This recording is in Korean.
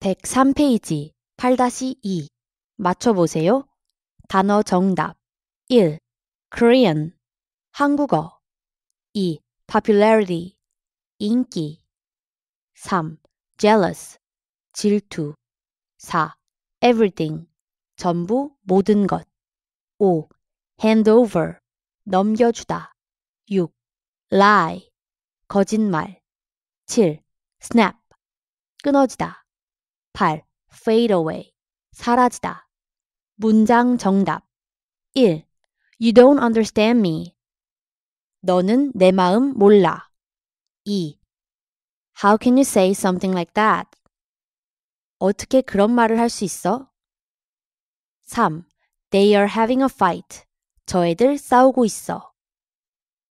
103페이지 8-2 맞춰보세요. 단어 정답 1. Korean 한국어 2. Popularity 인기 3. Jealous 질투 4. Everything 전부 모든 것 5. Hand over 넘겨주다 6. Lie 거짓말 7. Snap 끊어지다 8. fade away. 사라지다. 문장 정답. 1. You don't understand me. 너는 내 마음 몰라. 2. How can you say something like that? 어떻게 그런 말을 할 수 있어? 3. They are having a fight. 저애들 싸우고 있어.